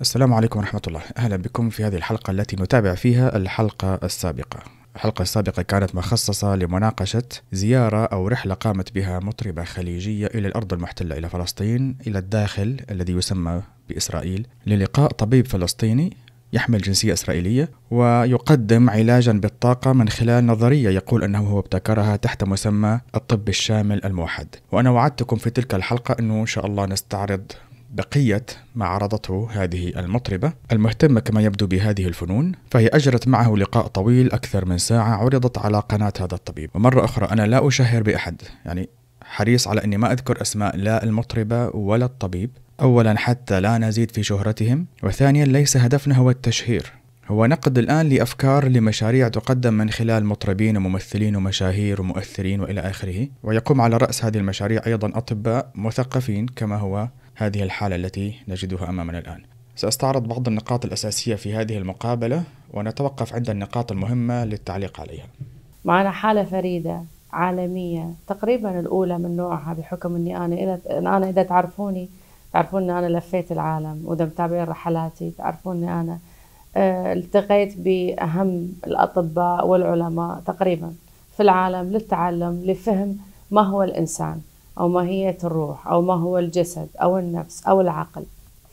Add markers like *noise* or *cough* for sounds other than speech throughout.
السلام عليكم ورحمة الله أهلا بكم في هذه الحلقة التي نتابع فيها الحلقة السابقة الحلقة السابقة كانت مخصصة لمناقشة زيارة أو رحلة قامت بها مطربة خليجية إلى الأرض المحتلة إلى فلسطين إلى الداخل الذي يسمى بإسرائيل للقاء طبيب فلسطيني يحمل جنسية إسرائيلية ويقدم علاجا بالطاقة من خلال نظرية يقول أنه هو ابتكرها تحت مسمى الطب الشامل الموحد وأنا وعدتكم في تلك الحلقة أنه إن شاء الله نستعرض بقية ما عرضته هذه المطربة المهتمة كما يبدو بهذه الفنون فهي أجرت معه لقاء طويل أكثر من ساعة عرضت على قناة هذا الطبيب ومرة أخرى أنا لا أشهر بأحد يعني حريص على أني ما أذكر أسماء لا المطربة ولا الطبيب أولا حتى لا نزيد في شهرتهم وثانيا ليس هدفنا هو التشهير هو نقد الآن لأفكار لمشاريع تقدم من خلال مطربين وممثلين ومشاهير ومؤثرين وإلى آخره ويقوم على رأس هذه المشاريع أيضا أطباء مثقفين كما هو هذه الحالة التي نجدها أمامنا الآن سأستعرض بعض النقاط الأساسية في هذه المقابلة ونتوقف عند النقاط المهمة للتعليق عليها معنا حالة فريدة عالمية تقريبا الأولى من نوعها بحكم أني أنا إذا أنا إذا تعرفوني تعرفون أني أنا لفيت العالم وإذا متابعين رحلاتي تعرفون أني أنا آه، التقيت بأهم الأطباء والعلماء تقريبا في العالم للتعلم لفهم ما هو الإنسان أو ماهية الروح أو ما هو الجسد أو النفس أو العقل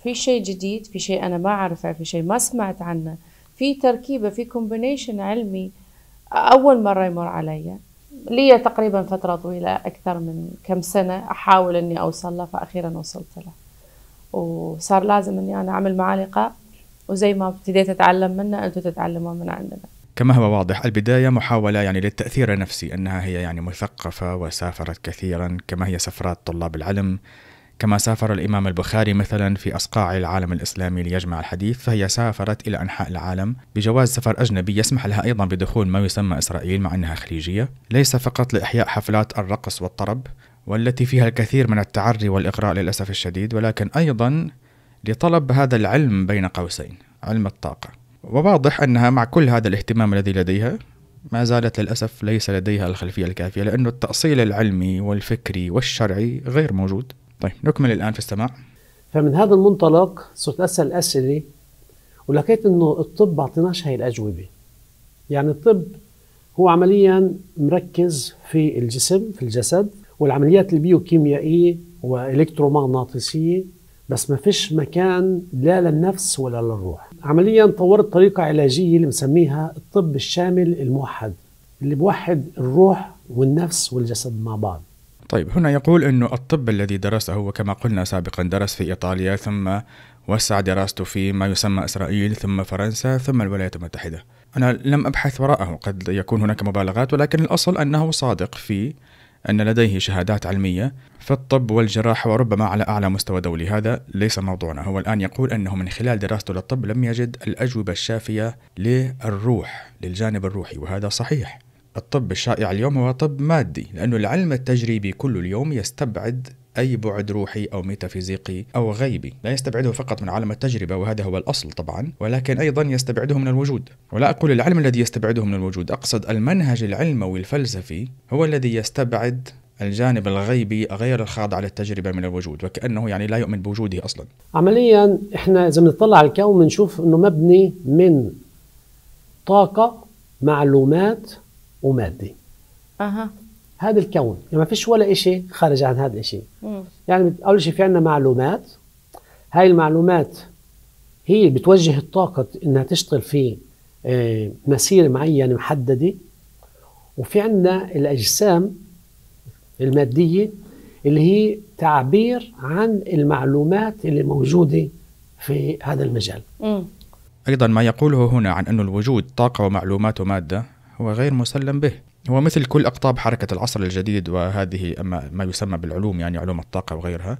في شيء جديد في شيء أنا ما أعرفه في شيء ما سمعت عنه في تركيبة في كومبينيشن علمي أول مرة يمر علي لي تقريبا فترة طويلة أكثر من كم سنة أحاول أني أوصل له فأخيرا وصلت له وصار لازم أني أنا أعمل معاه لقاء وزي ما ابتديت أتعلم منه أنتم تتعلمون من عندنا كما هو واضح البداية محاولة يعني للتأثير النفسي أنها هي يعني مثقفة وسافرت كثيرا كما هي سفرات طلاب العلم كما سافر الإمام البخاري مثلا في أصقاع العالم الإسلامي ليجمع الحديث فهي سافرت إلى أنحاء العالم بجواز سفر أجنبي يسمح لها أيضا بدخول ما يسمى إسرائيل مع أنها خليجية ليس فقط لإحياء حفلات الرقص والطرب والتي فيها الكثير من التعري والإغراء للأسف الشديد ولكن أيضا لطلب هذا العلم بين قوسين علم الطاقة وواضح أنها مع كل هذا الاهتمام الذي لديها ما زالت للأسف ليس لديها الخلفية الكافية لأن التأصيل العلمي والفكري والشرعي غير موجود طيب نكمل الآن في السماع فمن هذا المنطلق صرت أسأل أسئلة ولقيت أنه الطب أعطيناش هاي الأجوبة يعني الطب هو عمليا مركز في الجسم في الجسد والعمليات البيوكيميائية والإلكترومغناطيسية بس ما فيش مكان لا للنفس ولا للروح عمليا طورت طريقة علاجية اللي مسميها الطب الشامل الموحد اللي بوحد الروح والنفس والجسد مع بعض طيب هنا يقول أنه الطب الذي درسه هو كما قلنا سابقا درس في إيطاليا ثم وسع دراسته في ما يسمى إسرائيل ثم فرنسا ثم الولايات المتحدة أنا لم أبحث وراءه قد يكون هناك مبالغات ولكن الأصل أنه صادق في أن لديه شهادات علمية في الطب والجراحة وربما على أعلى مستوى دولي هذا ليس موضوعنا هو الآن يقول أنه من خلال دراسته للطب لم يجد الأجوبة الشافية للروح للجانب الروحي وهذا صحيح الطب الشائع اليوم هو طب مادي لأنه العلم التجريبي كله اليوم يستبعد أي بعد روحي أو ميتافيزيقي أو غيبي لا يستبعده فقط من عالم التجربة وهذا هو الأصل طبعا ولكن أيضا يستبعده من الوجود ولا أقول العلم الذي يستبعده من الوجود أقصد المنهج العلموي الفلسفي هو الذي يستبعد الجانب الغيبي غير الخاضع للتجربه من الوجود وكانه يعني لا يؤمن بوجوده اصلا عمليا احنا اذا بنطلع على الكون بنشوف انه مبني من طاقه معلومات وماده اها هذا الكون يعني ما فيش ولا شيء خارج عن هذا الشيء يعني اول شيء في عندنا معلومات هاي المعلومات هي بتوجه الطاقة انها تشتغل في آه، مسيرة معينة محددة وفي عندنا الاجسام المادية اللي هي تعبير عن المعلومات اللي موجودة في هذا المجال أيضا ما يقوله هنا عن أن الوجود طاقة ومعلومات ومادة هو غير مسلم به هو مثل كل أقطاب حركة العصر الجديد وهذه ما يسمى بالعلوم يعني علوم الطاقة وغيرها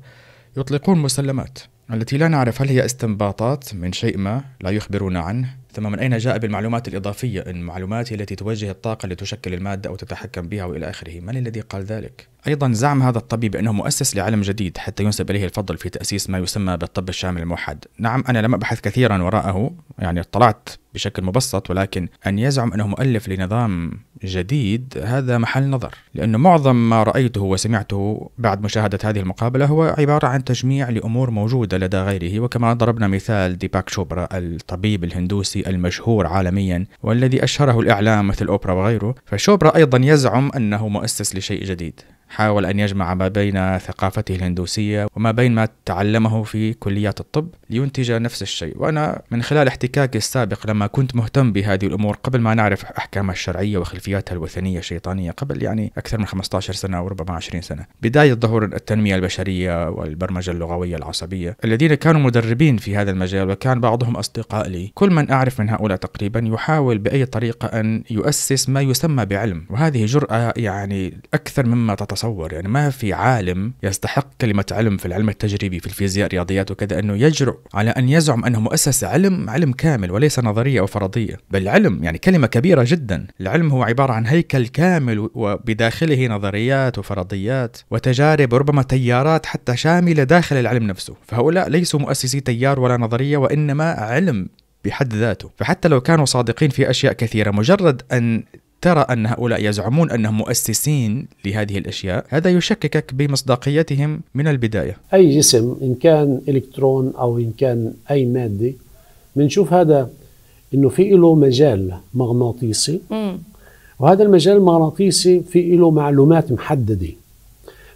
يطلقون مسلمات التي لا نعرف هل هي استنباطات من شيء ما لا يخبرون عنه ثم من أين جاء بالمعلومات الإضافية إن معلوماتي التي توجه الطاقة لتشكل المادة أو تتحكم بها وإلى آخره من الذي قال ذلك؟ أيضا زعم هذا الطبيب أنه مؤسس لعلم جديد حتى ينسب إليه الفضل في تأسيس ما يسمى بالطب الشامل الموحد نعم أنا لم أبحث كثيرا وراءه يعني اطلعت بشكل مبسط ولكن أن يزعم أنه مؤلف لنظام جديد هذا محل نظر لأنه معظم ما رأيته وسمعته بعد مشاهدة هذه المقابلة هو عبارة عن تجميع لأمور موجودة لدى غيره وكما ضربنا مثال ديباك شوبرا الطبيب الهندوسي المشهور عالميا والذي أشهره الإعلام مثل أوبرا وغيره فشوبرا أيضا يزعم أنه مؤسس لشيء جديد حاول أن يجمع ما بين ثقافته الهندوسية وما بين ما تعلمه في كليات الطب لينتج نفس الشيء وأنا من خلال احتكاكي السابق لما كنت مهتم بهذه الأمور قبل ما نعرف أحكامها الشرعية وخلفياتها الوثنية الشيطانية قبل يعني أكثر من 15 سنة أو ربما 20 سنة بداية ظهور التنمية البشرية والبرمجة اللغوية العصبية الذين كانوا مدربين في هذا المجال وكان بعضهم أصدقاء لي كل من أعرف من هؤلاء تقريبا يحاول بأي طريقة أن يؤسس ما يسمى بعلم وهذه جرأة يعني أكثر مما تتصور اتصور يعني ما في عالم يستحق كلمه علم في العلم التجريبي في الفيزياء الرياضيات وكذا انه يجرؤ على ان يزعم انه مؤسس علم علم كامل وليس نظريه او فرضيه بل علم يعني كلمه كبيره جدا العلم هو عباره عن هيكل كامل وبداخله نظريات وفرضيات وتجارب ربما تيارات حتى شامله داخل العلم نفسه فهؤلاء ليسوا مؤسسي تيار ولا نظريه وانما علم بحد ذاته فحتى لو كانوا صادقين في أشياء كثيرة مجرد أن ترى أن هؤلاء يزعمون أنهم مؤسسين لهذه الأشياء هذا يشككك بمصداقيتهم من البداية أي جسم إن كان إلكترون أو إن كان أي مادة بنشوف هذا انه في له مجال مغناطيسي وهذا المجال المغناطيسي في له معلومات محدده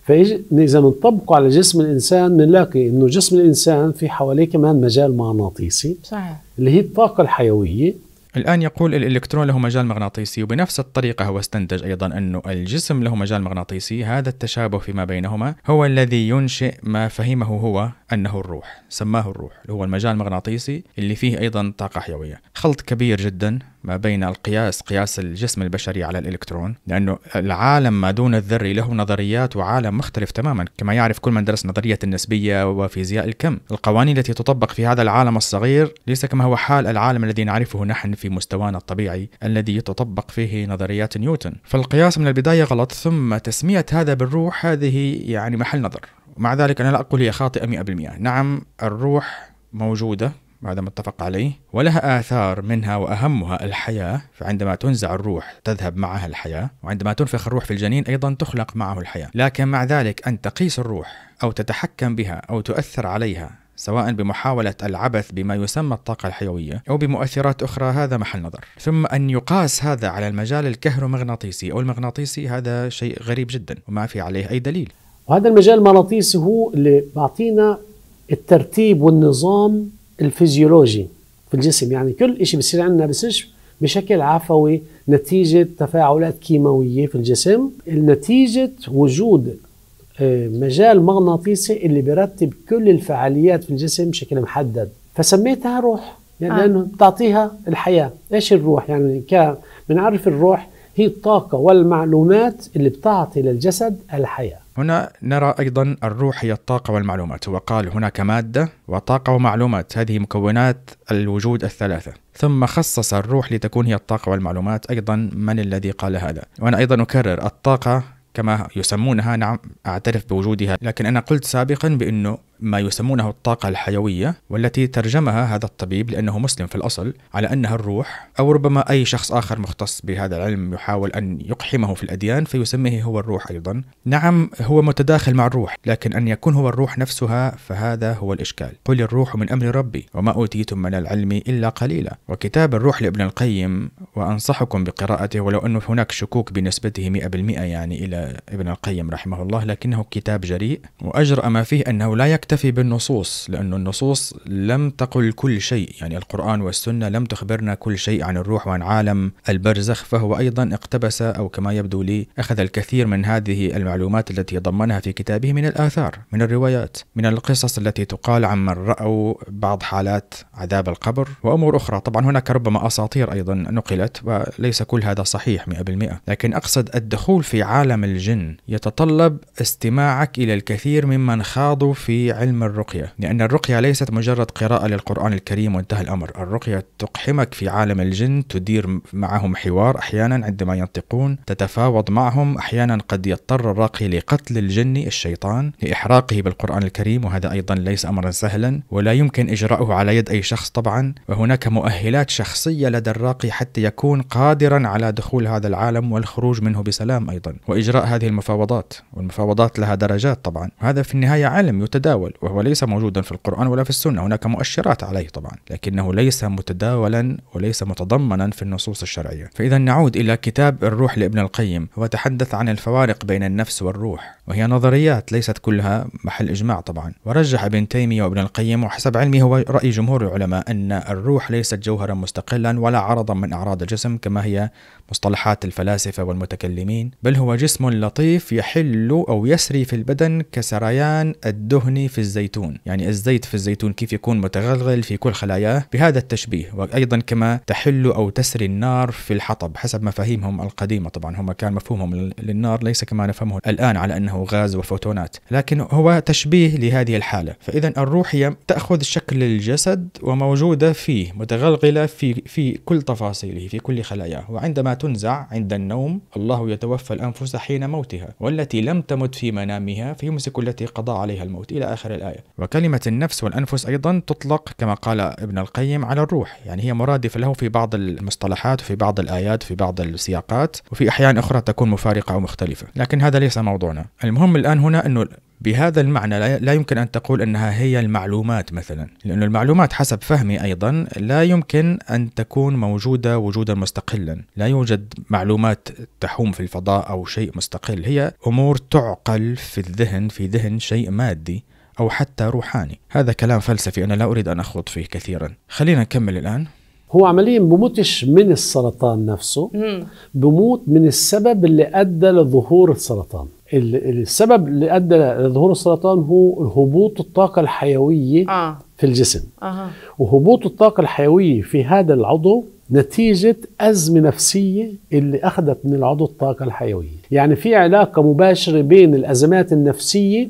فاذا بنطبقه على جسم الانسان بنلاقي انه جسم الانسان في حواليه كمان مجال مغناطيسي صحيح اللي هي الطاقه الحيويه الآن يقول الإلكترون له مجال مغناطيسي وبنفس الطريقة هو استنتج أيضا أن الجسم له مجال مغناطيسي هذا التشابه فيما بينهما هو الذي ينشئ ما فهمه هو أنه الروح سماه الروح اللي هو المجال المغناطيسي اللي فيه أيضا طاقة حيوية خلط كبير جدا ما بين القياس قياس الجسم البشري على الإلكترون لأنه العالم ما دون الذري له نظريات وعالم مختلف تماما كما يعرف كل من درس نظرية النسبية وفيزياء الكم القوانين التي تطبق في هذا العالم الصغير ليس كما هو حال العالم الذي نعرفه نحن في مستوانا الطبيعي الذي تطبق فيه نظريات نيوتن فالقياس من البداية غلط ثم تسمية هذا بالروح هذه يعني محل نظر مع ذلك أنا لا أقول هي خاطئة 100% نعم الروح موجودة بعد ما اتفق عليه ولها آثار منها وأهمها الحياة فعندما تنزع الروح تذهب معها الحياة وعندما تنفخ الروح في الجنين أيضا تخلق معه الحياة لكن مع ذلك أن تقيس الروح أو تتحكم بها أو تؤثر عليها سواء بمحاولة العبث بما يسمى الطاقة الحيوية أو بمؤثرات أخرى هذا محل نظر ثم أن يقاس هذا على المجال الكهرومغناطيسي أو المغناطيسي هذا شيء غريب جدا وما في عليه أي دليل وهذا المجال المغناطيسي هو اللي بيعطينا الترتيب والنظام الفيزيولوجي في الجسم يعني كل شيء بصير عندنا بالسجن بشكل عفوي نتيجة تفاعلات كيماوية في الجسم نتيجة وجود آه، مجال مغناطيسي اللي بيرتب كل الفعاليات في الجسم بشكل محدد فسميتها روح يعني آه. لأنه بتعطيها الحياة إيش الروح يعني بنعرف الروح هي الطاقة والمعلومات اللي بتعطي للجسد الحياة هنا نرى أيضا الروح هي الطاقة والمعلومات وقال هناك مادة وطاقة ومعلومات هذه مكونات الوجود الثلاثة ثم خصص الروح لتكون هي الطاقة والمعلومات أيضا من الذي قال هذا وأنا أيضا أكرر الطاقة كما يسمونها نعم أعترف بوجودها لكن أنا قلت سابقا بأنه ما يسمونه الطاقة الحيوية والتي ترجمها هذا الطبيب لأنه مسلم في الأصل على أنها الروح أو ربما أي شخص آخر مختص بهذا العلم يحاول أن يقحمه في الأديان فيسميه هو الروح أيضا نعم هو متداخل مع الروح لكن أن يكون هو الروح نفسها فهذا هو الإشكال قل الروح من أمر ربي وما أوتيتم من العلم إلا قليلا وكتاب الروح لابن القيم وأنصحكم بقراءته ولو أنه هناك شكوك بنسبته 100% يعني إلى ابن القيم رحمه الله لكنه كتاب جريء وأجرأ ما فيه أنه لا يكتب نكتفي بالنصوص لأن النصوص لم تقل كل شيء يعني القرآن والسنة لم تخبرنا كل شيء عن الروح وعن عالم البرزخ فهو أيضا اقتبس أو كما يبدو لي أخذ الكثير من هذه المعلومات التي ضمنها في كتابه من الآثار من الروايات من القصص التي تقال عن من رأوا بعض حالات عذاب القبر وأمور أخرى طبعا هناك ربما أساطير أيضا نقلت وليس كل هذا صحيح 100% لكن أقصد الدخول في عالم الجن يتطلب استماعك إلى الكثير ممن خاضوا في علم الرقية لأن الرقية ليست مجرد قراءة للقرآن الكريم وانتهى الأمر الرقية تقحمك في عالم الجن تدير معهم حوار أحيانا عندما ينطقون تتفاوض معهم أحيانا قد يضطر الراقي لقتل الجن الشيطان لإحراقه بالقرآن الكريم وهذا أيضا ليس أمرا سهلا ولا يمكن إجراؤه على يد أي شخص طبعا وهناك مؤهلات شخصية لدى الراقي حتى يكون قادرا على دخول هذا العالم والخروج منه بسلام أيضا وإجراء هذه المفاوضات والمفاوضات لها درجات طبعا هذا في النهاية علم يتداول التداول وهو ليس موجودا في القرآن ولا في السنة هناك مؤشرات عليه طبعا لكنه ليس متداولا وليس متضمنا في النصوص الشرعية فإذا نعود إلى كتاب الروح لابن القيم هو تحدث عن الفوارق بين النفس والروح وهي نظريات ليست كلها محل إجماع طبعا ورجح ابن تيمية وابن القيم وحسب علمي هو رأي جمهور العلماء أن الروح ليست جوهرا مستقلا ولا عرضا من أعراض الجسم كما هي مصطلحات الفلاسفة والمتكلمين بل هو جسم لطيف يحل أو يسري في البدن كسريان الدهن في الزيتون يعني الزيت في الزيتون كيف يكون متغلغل في كل خلاياه بهذا التشبيه وأيضا كما تحل أو تسري النار في الحطب حسب مفاهيمهم القديمة طبعا هم كان مفهومهم للنار ليس كما نفهمه الآن على أنه وغاز وفوتونات لكن هو تشبيه لهذه الحالة فإذا الروح هي تأخذ شكل الجسد وموجودة فيه متغلغلة في, في كل تفاصيله في كل خلاياه وعندما تنزع عند النوم الله يتوفى الأنفس حين موتها والتي لم تمت في منامها فيمسك التي قضى عليها الموت إلى آخر الآية وكلمة النفس والأنفس أيضا تطلق كما قال ابن القيم على الروح يعني هي مرادفة له في بعض المصطلحات وفي بعض الآيات في بعض السياقات وفي أحيان أخرى تكون مفارقة أو مختلفة لكن هذا ليس موضوعنا المهم الآن هنا أنه بهذا المعنى لا يمكن أن تقول أنها هي المعلومات مثلا لأن المعلومات حسب فهمي أيضا لا يمكن أن تكون موجودة وجودا مستقلا لا يوجد معلومات تحوم في الفضاء أو شيء مستقل هي أمور تعقل في الذهن في ذهن شيء مادي أو حتى روحاني هذا كلام فلسفي أنا لا أريد أن أخوض فيه كثيرا خلينا نكمل الآن هو عمليا بموتش من السرطان نفسه بموت من السبب اللي ادى لظهور السرطان السبب اللي ادى لظهور السرطان هو هبوط الطاقه الحيويه آه. في الجسم آه. وهبوط الطاقه الحيويه في هذا العضو نتيجة أزمة نفسية اللي أخذت من العضو الطاقة الحيوية يعني في علاقة مباشرة بين الأزمات النفسية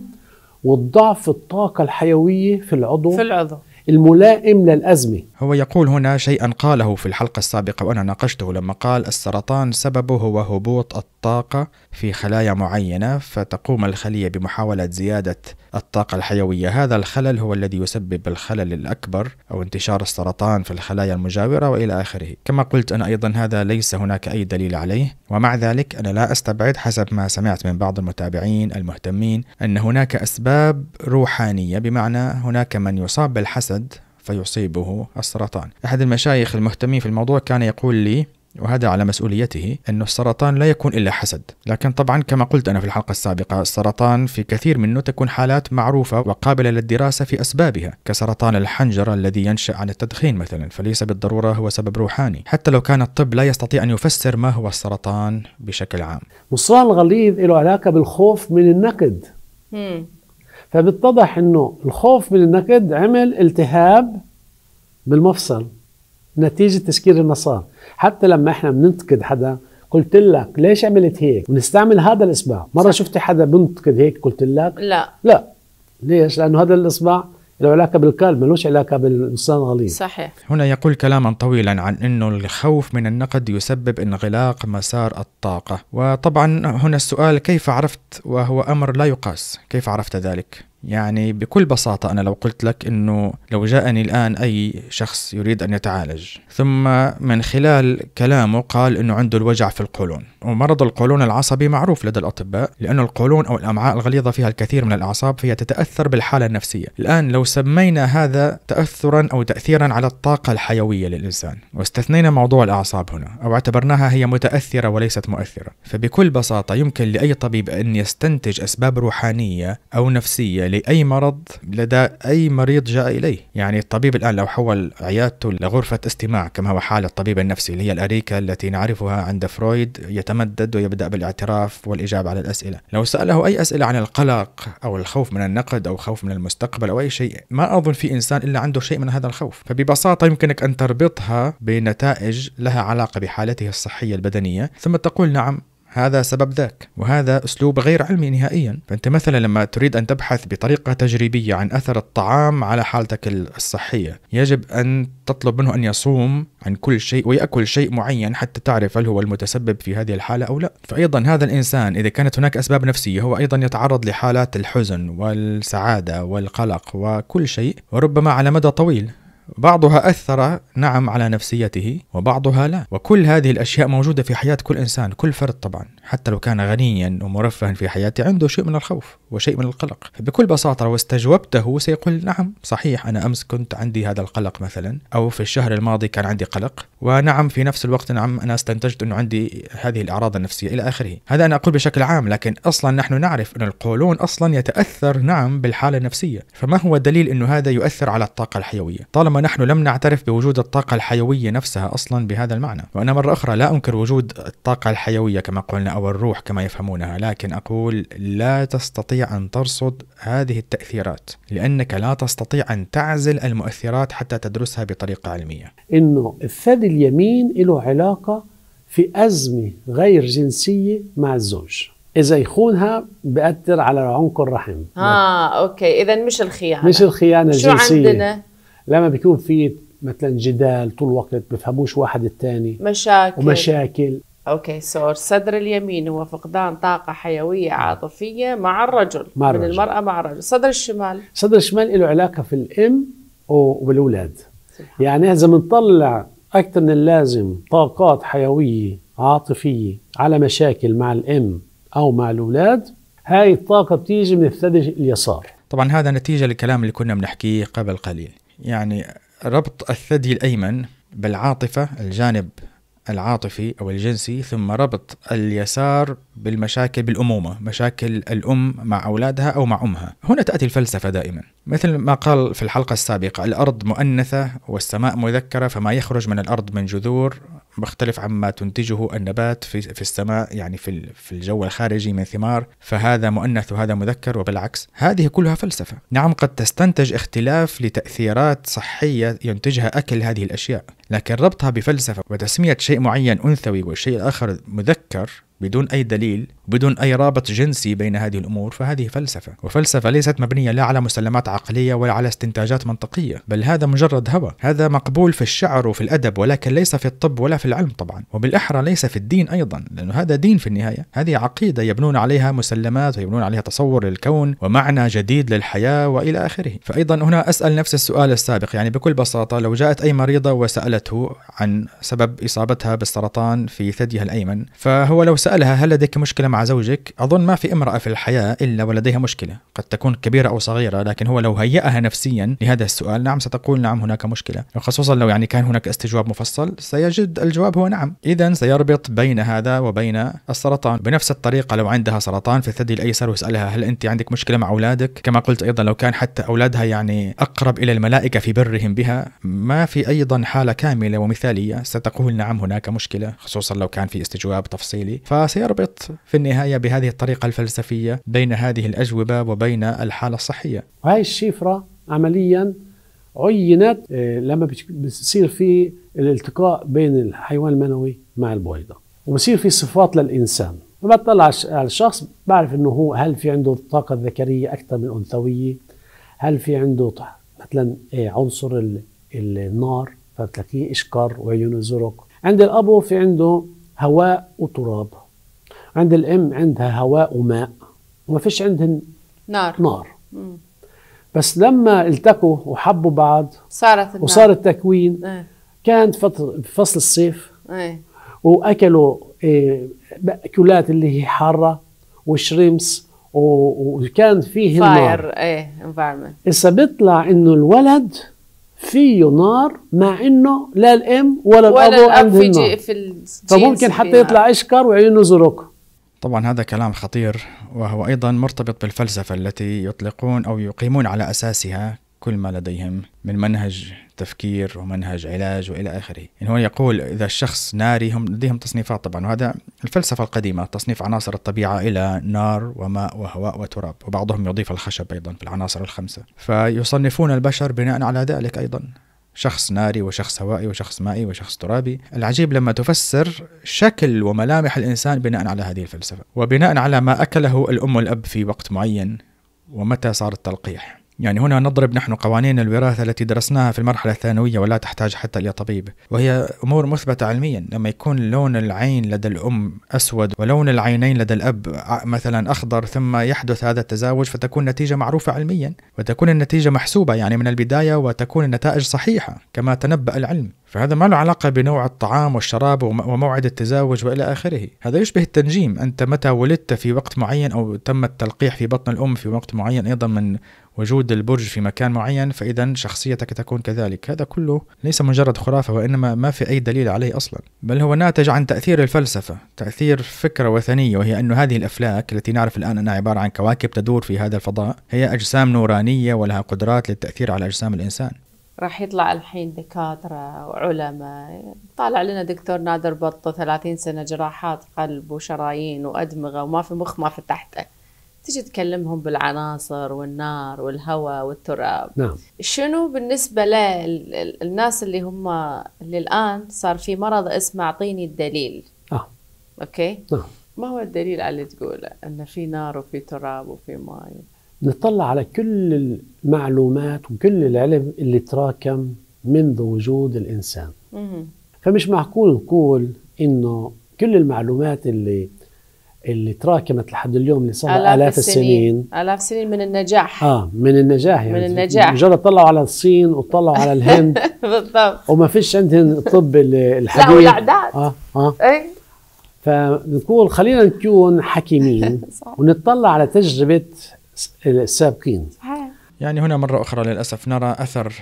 والضعف الطاقة الحيوية في العضو في العضو الملائم للأزمة هو يقول هنا شيئا قاله في الحلقة السابقة وأنا ناقشته لما قال السرطان سببه هو هبوط الطاقة في خلايا معينة فتقوم الخلية بمحاولة زيادة الطاقة الحيوية هذا الخلل هو الذي يسبب الخلل الأكبر أو انتشار السرطان في الخلايا المجاورة وإلى آخره كما قلت أنا أيضا هذا ليس هناك أي دليل عليه ومع ذلك أنا لا أستبعد حسب ما سمعت من بعض المتابعين المهتمين أن هناك أسباب روحانية بمعنى هناك من يصاب بالحسد فيصيبه السرطان أحد المشايخ المهتمين في الموضوع كان يقول لي وهذا على مسؤوليته أنه السرطان لا يكون إلا حسد لكن طبعا كما قلت أنا في الحلقة السابقة السرطان في كثير منه تكون حالات معروفة وقابلة للدراسة في أسبابها كسرطان الحنجرة الذي ينشأ عن التدخين مثلا فليس بالضرورة هو سبب روحاني حتى لو كان الطب لا يستطيع أن يفسر ما هو السرطان بشكل عام والصراع الغليظ له علاقة بالخوف من النقد فبتضح أنه الخوف من النقد عمل التهاب بالمفصل نتيجه تشكيل المسار حتى لما احنا بننتقد حدا قلت لك ليش عملت هيك ونستعمل هذا الاصبع مره شفتي حدا بنتقد هيك قلت لك لا لا ليش لانه هذا الاصبع له علاقه بالقلب ملوش علاقه بالانسان الغليظ صحيح هنا يقول كلاما طويلا عن انه الخوف من النقد يسبب انغلاق مسار الطاقه وطبعا هنا السؤال كيف عرفت وهو امر لا يقاس كيف عرفت ذلك يعني بكل بساطة أنا لو قلت لك أنه لو جاءني الآن أي شخص يريد أن يتعالج ثم من خلال كلامه قال أنه عنده الوجع في القولون ومرض القولون العصبي معروف لدى الأطباء لأن القولون أو الأمعاء الغليظة فيها الكثير من الأعصاب فهي تتأثر بالحالة النفسية الآن لو سمينا هذا تأثرا أو تأثيرا على الطاقة الحيوية للإنسان واستثنينا موضوع الأعصاب هنا أو اعتبرناها هي متأثرة وليست مؤثرة فبكل بساطة يمكن لأي طبيب أن يستنتج أسباب روحانية أو نفسية لأي مرض لدى أي مريض جاء إليه يعني الطبيب الآن لو حول عيادته لغرفة استماع كما هو حال الطبيب النفسي اللي هي الأريكة التي نعرفها عند فرويد يتمدد ويبدأ بالاعتراف والإجابة على الأسئلة لو سأله أي أسئلة عن القلق أو الخوف من النقد أو خوف من المستقبل أو أي شيء ما أظن في إنسان إلا عنده شيء من هذا الخوف فببساطة يمكنك أن تربطها بنتائج لها علاقة بحالته الصحية البدنية ثم تقول نعم هذا سبب ذاك وهذا أسلوب غير علمي نهائيا فأنت مثلا لما تريد أن تبحث بطريقة تجريبية عن أثر الطعام على حالتك الصحية يجب أن تطلب منه أن يصوم عن كل شيء ويأكل شيء معين حتى تعرف هل هو المتسبب في هذه الحالة أو لا فأيضا هذا الإنسان إذا كانت هناك أسباب نفسية هو أيضا يتعرض لحالات الحزن والسعادة والقلق وكل شيء وربما على مدى طويل بعضها أثر نعم على نفسيته وبعضها لا وكل هذه الأشياء موجودة في حياة كل إنسان كل فرد طبعا حتى لو كان غنيا ومرفها في حياته عنده شيء من الخوف وشيء من القلق بكل بساطة لو استجوبته سيقول نعم صحيح أنا أمس كنت عندي هذا القلق مثلا أو في الشهر الماضي كان عندي قلق ونعم في نفس الوقت نعم أنا استنتجت أنه عندي هذه الأعراض النفسية إلى آخره هذا أنا أقول بشكل عام لكن أصلا نحن نعرف أن القولون أصلا يتأثر نعم بالحالة النفسية فما هو دليل أنه هذا يؤثر على الطاقة الحيوية طالما نحن لم نعترف بوجود الطاقة الحيوية نفسها أصلا بهذا المعنى وأنا مرة أخرى لا أنكر وجود الطاقة الحيوية كما قلنا أو الروح كما يفهمونها لكن أقول لا تستطيع أن ترصد هذه التأثيرات لأنك لا تستطيع أن تعزل المؤثرات حتى تدرسها بطريقة علمية إنه الثدي اليمين له علاقة في أزمة غير جنسية مع الزوج إذا يخونها بأثر على عنق الرحم آه أوكي إذا مش الخيانة مش الخيانة شو الجنسية شو عندنا؟ لما بيكون في مثلا جدال طول الوقت بفهموش واحد الثاني مشاكل ومشاكل اوكي سو الصدر اليمين هو فقدان طاقه حيويه نعم. عاطفيه مع الرجل مع الرجل. من المراه مع الرجل الصدر الشمال الصدر الشمال له علاقه في الام وبالاولاد سبحان. يعني اذا بنطلع اكثر من اللازم طاقات حيويه عاطفيه على مشاكل مع الام او مع الاولاد هاي الطاقه بتيجي من الثدي اليسار طبعا هذا نتيجه للكلام اللي كنا بنحكيه قبل قليل يعني ربط الثدي الايمن بالعاطفه الجانب العاطفي أو الجنسي ثم ربط اليسار بالمشاكل بالأمومة مشاكل الأم مع أولادها أو مع أمها هنا تأتي الفلسفة دائما مثل ما قال في الحلقة السابقة الأرض مؤنثة والسماء مذكرة فما يخرج من الأرض من جذور مختلف عما تنتجه النبات في, في السماء يعني في, في الجو الخارجي من ثمار فهذا مؤنث وهذا مذكر وبالعكس هذه كلها فلسفة نعم قد تستنتج اختلاف لتأثيرات صحية ينتجها أكل هذه الأشياء لكن ربطها بفلسفة وتسمية شيء معين أنثوي والشيء الآخر مذكر بدون أي دليل بدون أي رابط جنسي بين هذه الأمور فهذه فلسفة وفلسفة ليست مبنية لا على مسلمات عقلية ولا على استنتاجات منطقية بل هذا مجرد هوى هذا مقبول في الشعر وفي الأدب ولكن ليس في الطب ولا في العلم طبعا وبالأحرى ليس في الدين أيضا لأنه هذا دين في النهاية هذه عقيدة يبنون عليها مسلمات ويبنون عليها تصور للكون ومعنى جديد للحياة وإلى آخره فأيضا هنا أسأل نفس السؤال السابق يعني بكل بساطة لو جاءت أي مريضة وسألته عن سبب إصابتها بالسرطان في ثديها الأيمن فهو لو سأل سألها هل لديك مشكلة مع زوجك؟ أظن ما في امرأة في الحياة إلا ولديها مشكلة قد تكون كبيرة أو صغيرة لكن هو لو هيأها نفسيا لهذا السؤال نعم ستقول نعم هناك مشكلة وخصوصا لو يعني كان هناك استجواب مفصل سيجد الجواب هو نعم إذا سيربط بين هذا وبين السرطان بنفس الطريقة لو عندها سرطان في الثدي الأيسر وسألها هل أنت عندك مشكلة مع أولادك؟ كما قلت أيضا لو كان حتى أولادها يعني أقرب إلى الملائكة في برهم بها ما في أيضا حالة كاملة ومثالية ستقول نعم هناك مشكلة خصوصا لو كان في استجواب تفصيلي ف وسيربط في النهاية بهذه الطريقة الفلسفية بين هذه الأجوبة وبين الحالة الصحية هاي الشفرة عمليا عينت آه، لما بصير في الالتقاء بين الحيوان المنوي مع البويضة وبصير في صفات للإنسان فبطلع على الشخص بعرف انه هو هل في عنده طاقه ذكريه أكثر من الأنثوية هل في عنده مثلا آه، عنصر النار فتلاقيه اشقر وعيونه زرق عند الأبو في عنده هواء وتراب عند الام عندها هواء وماء وما فيش عندهن نار نار مم. بس لما التقوا وحبوا بعض صارت النار. وصار التكوين ايه. كانت فترة فصل الصيف ايه. واكلوا ايه مأكولات اللي هي حاره وشريمس وكان فيه فاير النار ايه انفايرمنت بيطلع انه الولد فيه نار مع انه لا الام ولا, ولا الاب عنده في, في فممكن حتى يطلع اشكر وعيونه زرق طبعا هذا كلام خطير وهو أيضا مرتبط بالفلسفة التي يطلقون أو يقيمون على أساسها كل ما لديهم من منهج تفكير ومنهج علاج والى اخره، يعني هو يقول اذا الشخص ناري هم لديهم تصنيفات طبعا وهذا الفلسفه القديمه تصنيف عناصر الطبيعه الى نار وماء وهواء وتراب، وبعضهم يضيف الخشب ايضا في العناصر الخمسه، فيصنفون البشر بناء على ذلك ايضا، شخص ناري وشخص هوائي وشخص مائي وشخص ترابي العجيب لما تفسر شكل وملامح الإنسان بناء على هذه الفلسفة وبناء على ما أكله الأم والأب في وقت معين ومتى صار التلقيح يعني هنا نضرب نحن قوانين الوراثة التي درسناها في المرحلة الثانوية ولا تحتاج حتى إلى طبيب وهي أمور مثبتة علميا لما يكون لون العين لدى الأم أسود ولون العينين لدى الأب مثلا أخضر ثم يحدث هذا التزاوج فتكون نتيجة معروفة علميا وتكون النتيجة محسوبة يعني من البداية وتكون النتائج صحيحة كما تنبأ العلم فهذا ما له علاقة بنوع الطعام والشراب وموعد التزاوج وإلى آخره هذا يشبه التنجيم أنت متى ولدت في وقت معين أو تم التلقيح في بطن الأم في وقت معين أيضا من وجود البرج في مكان معين فإذا شخصيتك تكون كذلك هذا كله ليس مجرد خرافة وإنما ما في أي دليل عليه أصلا بل هو ناتج عن تأثير الفلسفة تأثير فكرة وثنية وهي أن هذه الأفلاك التي نعرف الآن أنها عبارة عن كواكب تدور في هذا الفضاء هي أجسام نورانية ولها قدرات للتأثير على أجسام الإنسان راح يطلع الحين دكاترة وعلماء طالع لنا دكتور نادر بطو 30 سنة جراحات قلب وشرايين وأدمغة وما في مخ ما فتحته تجي تكلمهم بالعناصر والنار والهواء والتراب نعم شنو بالنسبة للناس اللي هم اللي الآن صار في مرض اسمه أعطيني الدليل آه. أوكي نعم ما هو الدليل على اللي تقوله أن في نار وفي تراب وفي ماء نطلع على كل المعلومات وكل العلم اللي تراكم منذ وجود الإنسان مه. فمش معقول نقول إنه كل المعلومات اللي اللي تراكمت لحد اليوم اللي صار آلاف, آلاف السنين, آلاف السنين من النجاح اه من النجاح يعني من النجاح مجرد طلعوا على الصين وطلعوا على الهند *laughs* بالضبط وما فيش عندهم الطب الحديث لا والأعداد اه اه اي فنقول خلينا نكون حكيمين *laughs* ونطلع على تجربة السابقين صحيح يعني هنا مرة أخرى للأسف نرى أثر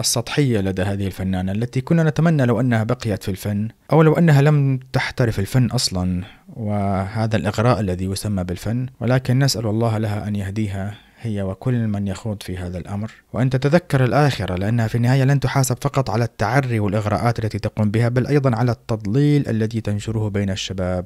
السطحية لدى هذه الفنانة التي كنا نتمنى لو أنها بقيت في الفن أو لو أنها لم تحترف الفن أصلا وهذا الإغراء الذي يسمى بالفن ولكن نسأل الله لها أن يهديها هي وكل من يخوض في هذا الأمر وأن تتذكر الآخرة لأنها في النهاية لن تحاسب فقط على التعري والإغراءات التي تقوم بها بل أيضا على التضليل الذي تنشره بين الشباب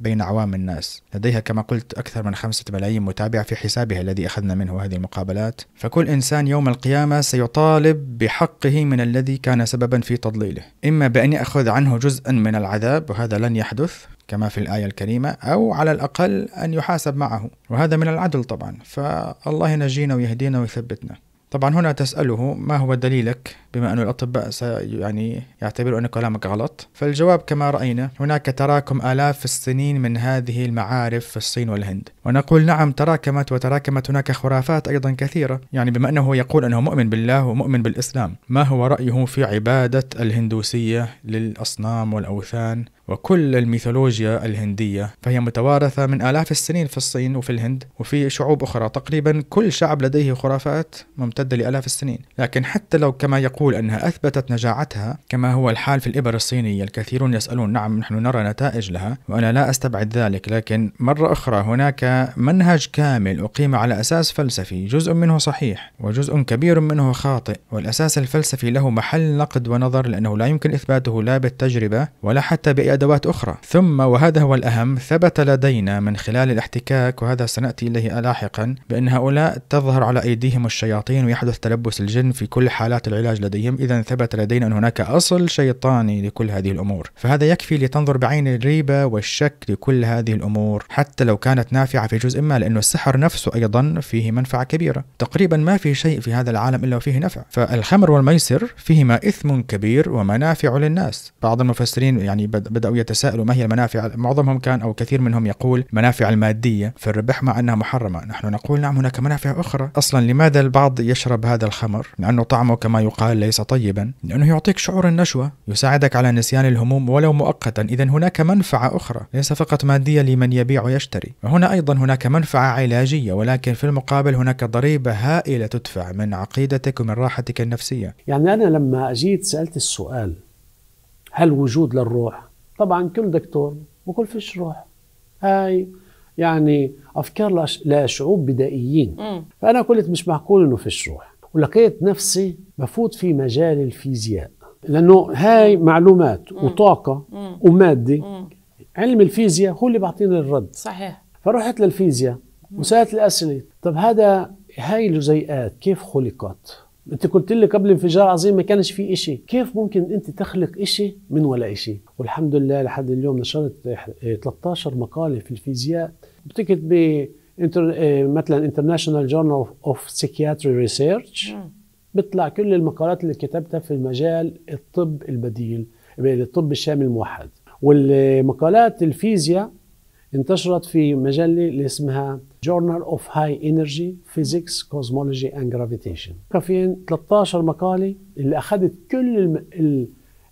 بين عوام الناس لديها كما قلت أكثر من خمسة ملايين متابع في حسابها الذي أخذنا منه هذه المقابلات فكل إنسان يوم القيامة سيطالب بحقه من الذي كان سببا في تضليله إما بأن يأخذ عنه جزءا من العذاب وهذا لن يحدث كما في الآية الكريمة أو على الأقل أن يحاسب معه وهذا من العدل طبعا فالله ينجينا ويهدينا ويثبتنا طبعا هنا تسأله ما هو دليلك بما أن الأطباء يعني يعتبروا أن كلامك غلط فالجواب كما رأينا هناك تراكم آلاف السنين من هذه المعارف في الصين والهند ونقول نعم تراكمت وتراكمت هناك خرافات أيضا كثيرة يعني بما أنه يقول أنه مؤمن بالله ومؤمن بالإسلام ما هو رأيه في عبادة الهندوسية للأصنام والأوثان وكل الميثولوجيا الهندية فهي متوارثة من آلاف السنين في الصين وفي الهند وفي شعوب أخرى تقريبا كل شعب لديه خرافات ممتدة لآلاف السنين لكن حتى لو كما يقول أنها أثبتت نجاعتها كما هو الحال في الإبر الصينية الكثيرون يسألون نعم نحن نرى نتائج لها وأنا لا أستبعد ذلك لكن مرة أخرى هناك منهج كامل أقيم على أساس فلسفي جزء منه صحيح وجزء كبير منه خاطئ والأساس الفلسفي له محل نقد ونظر لأنه لا يمكن إثباته لا بالتجربة ولا حتى بأي أدوات أخرى ثم وهذا هو الأهم ثبت لدينا من خلال الاحتكاك وهذا سنأتي إليه لاحقا بأن هؤلاء تظهر على أيديهم الشياطين ويحدث تلبس الجن في كل حالات العلاج لديهم إذا ثبت لدينا أن هناك أصل شيطاني لكل هذه الأمور فهذا يكفي لتنظر بعين الريبة والشك لكل هذه الأمور حتى لو كانت نافعة في جزء ما لأن السحر نفسه أيضا فيه منفعة كبيرة تقريبا ما في شيء في هذا العالم إلا وفيه نفع فالخمر والميسر فيهما إثم كبير ومنافع للناس بعض المفسرين يعني بدأ بدأوا يتساءلوا ما هي المنافع معظمهم كان أو كثير منهم يقول منافع المادية في الربح مع أنها محرمة نحن نقول نعم هناك منافع أخرى أصلا لماذا البعض يشرب هذا الخمر لأنه طعمه كما يقال ليس طيبا لأنه يعطيك شعور النشوة يساعدك على نسيان الهموم ولو مؤقتا إذا هناك منفعة أخرى ليس فقط مادية لمن يبيع ويشتري وهنا أيضا هناك منفعة علاجية ولكن في المقابل هناك ضريبة هائلة تدفع من عقيدتك ومن راحتك النفسية يعني أنا لما أجيت سألت السؤال هل وجود للروح طبعا كل دكتور بقول فيش روح هاي يعني افكار لشعوب بدائيين م. فانا قلت مش معقول انه فيش روح ولقيت نفسي بفوت في مجال الفيزياء لانه هاي معلومات م. وطاقه م. وماده م. علم الفيزياء هو اللي بيعطينا الرد صحيح فرحت للفيزياء وسالت الاسئله طب هذا هاي الجزيئات كيف خلقت انت قلت لي قبل انفجار عظيم ما كانش في إشي كيف ممكن انت تخلق إشي من ولا إشي والحمد لله لحد اليوم نشرت 13 مقاله في الفيزياء بتكت ب انتر... آه، مثلا انترناشونال جورنال اوف سيكياتري ريسيرش بيطلع كل المقالات اللي كتبتها في مجال الطب البديل يعني الطب الشامل الموحد والمقالات الفيزياء انتشرت في مجله اللي اسمها Journal of High Energy Physics Cosmology and Gravitation كافيين 13 مقالة اللي أخذت كل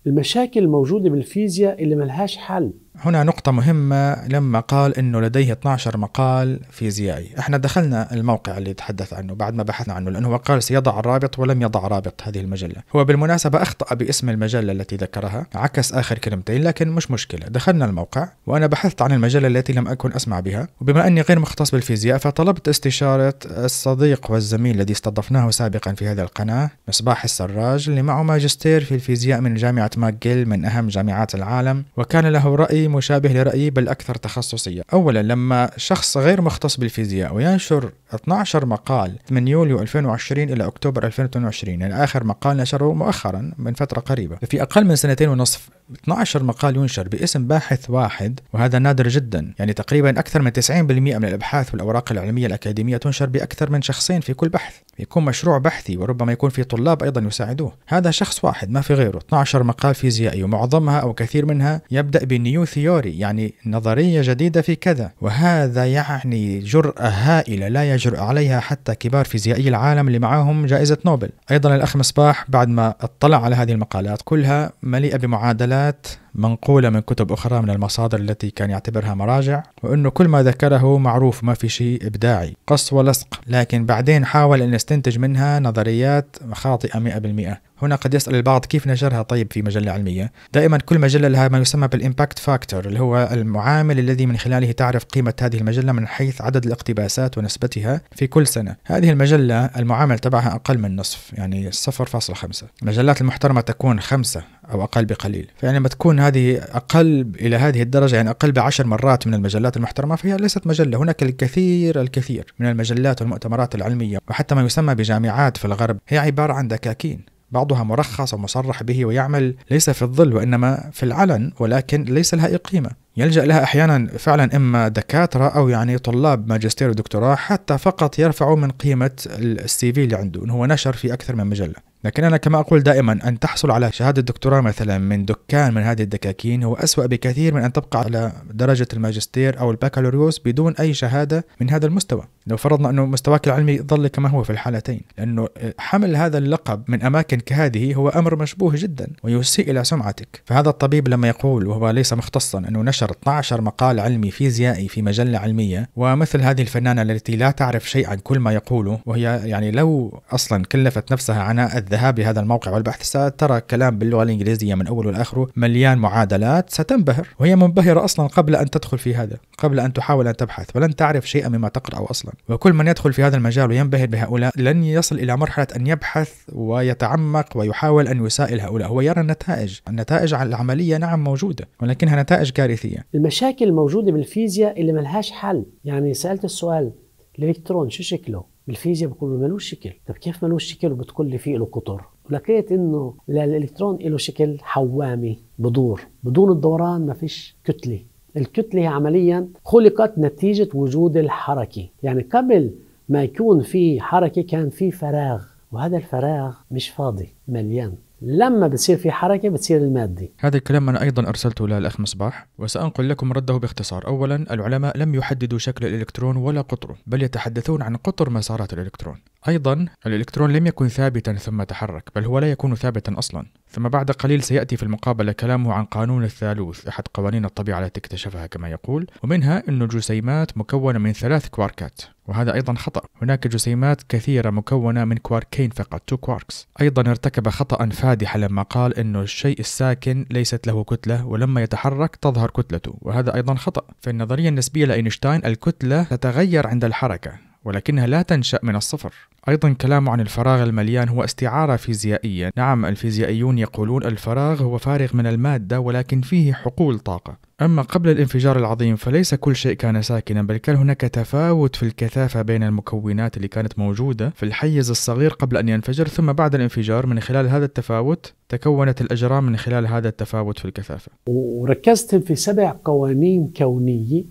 المشاكل الموجودة بالفيزياء اللي ملهاش حل هنا نقطة مهمة لما قال انه لديه 12 مقال فيزيائي، احنا دخلنا الموقع اللي تحدث عنه بعد ما بحثنا عنه لانه هو قال سيضع الرابط ولم يضع رابط هذه المجلة، هو بالمناسبة اخطأ باسم المجلة التي ذكرها، عكس اخر كلمتين لكن مش مشكلة، دخلنا الموقع وانا بحثت عن المجلة التي لم اكن اسمع بها، وبما اني غير مختص بالفيزياء فطلبت استشارة الصديق والزميل الذي استضفناه سابقا في هذه القناة، مصباح السراج اللي معه ماجستير في الفيزياء من جامعة ماجل من اهم جامعات العالم، وكان له رأي مشابه لرأيي بل أكثر تخصصية أولا لما شخص غير مختص بالفيزياء وينشر 12 مقال من يوليو 2020 إلى أكتوبر 2022 يعني آخر مقال نشره مؤخرا من فترة قريبة في أقل من سنتين ونصف 12 مقال ينشر باسم باحث واحد وهذا نادر جدا يعني تقريبا أكثر من 90% من الأبحاث والأوراق العلمية الأكاديمية تنشر بأكثر من شخصين في كل بحث يكون مشروع بحثي وربما يكون في طلاب أيضا يساعدوه هذا شخص واحد ما في غيره 12 مقال فيزيائي ومعظمها أو كثير منها يبدأ بنيوث ثيوري يعني نظرية جديدة في كذا وهذا يعني جرأة هائلة لا يجرؤ عليها حتى كبار فيزيائي العالم اللي معاهم جائزة نوبل أيضا الأخ مصباح بعد ما اطلع على هذه المقالات كلها مليئة بمعادلات منقولة من كتب أخرى من المصادر التي كان يعتبرها مراجع وأنه كل ما ذكره معروف ما في شيء إبداعي قص ولصق لكن بعدين حاول أن يستنتج منها نظريات خاطئة 100% هنا قد يسأل البعض كيف نشرها طيب في مجلة علمية دائما كل مجلة لها ما يسمى بالإمباكت فاكتور اللي هو المعامل الذي من خلاله تعرف قيمة هذه المجلة من حيث عدد الاقتباسات ونسبتها في كل سنة هذه المجلة المعامل تبعها أقل من نصف يعني 0.5 المجلات المحترمة تكون خمسة او اقل بقليل فيعني لما تكون هذه اقل الى هذه الدرجه يعني اقل بعشر مرات من المجلات المحترمه فهي ليست مجله هناك الكثير الكثير من المجلات والمؤتمرات العلميه وحتى ما يسمى بجامعات في الغرب هي عباره عن دكاكين بعضها مرخص ومصرح به ويعمل ليس في الظل وإنما في العلن ولكن ليس لها اي قيمة يلجأ لها أحيانا فعلا إما دكاترة أو يعني طلاب ماجستير ودكتوراه حتى فقط يرفعوا من قيمة السي في اللي عنده إن هو نشر في أكثر من مجلة لكن أنا كما أقول دائما أن تحصل على شهادة دكتوراه مثلا من دكان من هذه الدكاكين هو أسوأ بكثير من أن تبقى على درجة الماجستير أو البكالوريوس بدون أي شهادة من هذا المستوى لو فرضنا أنه مستواك العلمي ظل كما هو في الحالتين لأنه آه، حمل هذا اللقب من أماكن كهذه هو أمر مشبوه جدا ويسيء إلى سمعتك فهذا الطبيب لما يقول وهو ليس مختصا أنه نشر 12 مقال علمي فيزيائي في مجلة علمية ومثل هذه الفنانة التي لا تعرف شيء عن كل ما يقوله وهي يعني لو أصلا كلفت نفسها عناء الذهاب لهذا الموقع والبحث سترى كلام باللغة الإنجليزية من أوله لآخره مليان معادلات ستنبهر وهي منبهرة أصلا قبل أن تدخل في هذا قبل أن تحاول أن تبحث ولن تعرف شيئا مما تقرأ أصلا وكل من يدخل في هذا المجال وينبهر بهؤلاء لن يصل إلى مرحلة أن يبحث ويتعمق ويحاول أن يسائل هؤلاء هو يرى النتائج النتائج على العملية نعم موجودة ولكنها نتائج كارثية المشاكل الموجودة بالفيزياء اللي ملهاش حل يعني سألت السؤال الإلكترون شو شكله بالفيزياء بقول له ملوش شكل طب كيف ملوش شكل وبتقول لي في له قطر ولقيت انه للالكترون له شكل حوامي بدور بدون الدوران ما فيش كتله الكتله هي عمليا خلقت نتيجه وجود الحركه يعني قبل ما يكون في حركه كان في فراغ وهذا الفراغ مش فاضي مليان لما بتصير في حركة بتصير المادي هذا الكلام أنا أيضا أرسلته للأخ مصباح وسأنقل لكم رده باختصار أولا العلماء لم يحددوا شكل الإلكترون ولا قطره بل يتحدثون عن قطر مسارات الإلكترون أيضا الإلكترون لم يكن ثابتا ثم تحرك بل هو لا يكون ثابتا أصلا ثم بعد قليل سيأتي في المقابلة كلامه عن قانون الثالوث أحد قوانين الطبيعة التي اكتشفها كما يقول ومنها أن الجسيمات مكونة من ثلاث كواركات وهذا أيضا خطأ هناك جسيمات كثيرة مكونة من كواركين فقط تو كواركس أيضا ارتكب خطأ فادحا لما قال أن الشيء الساكن ليست له كتلة ولما يتحرك تظهر كتلته وهذا أيضا خطأ فالنظرية النسبية لأينشتاين الكتلة تتغير عند الحركة ولكنها لا تنشأ من الصفر أيضا كلامه عن الفراغ المليان هو استعارة فيزيائية نعم الفيزيائيون يقولون الفراغ هو فارغ من المادة ولكن فيه حقول طاقة أما قبل الانفجار العظيم فليس كل شيء كان ساكنا بل كان هناك تفاوت في الكثافة بين المكونات اللي كانت موجودة في الحيز الصغير قبل أن ينفجر ثم بعد الانفجار من خلال هذا التفاوت تكونت الأجرام من خلال هذا التفاوت في الكثافة وركزت في سبع قوانين كونية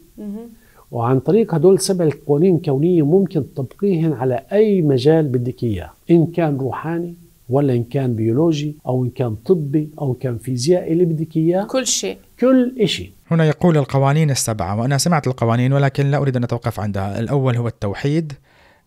وعن طريق هدول سبع قوانين كونيه ممكن تطبقيهن على اي مجال بدك اياه ان كان روحاني ولا ان كان بيولوجي او ان كان طبي او ان كان فيزيائي اللي بدك اياه كل شيء كل شيء هنا يقول القوانين السبعه وانا سمعت القوانين ولكن لا اريد ان اتوقف عندها الاول هو التوحيد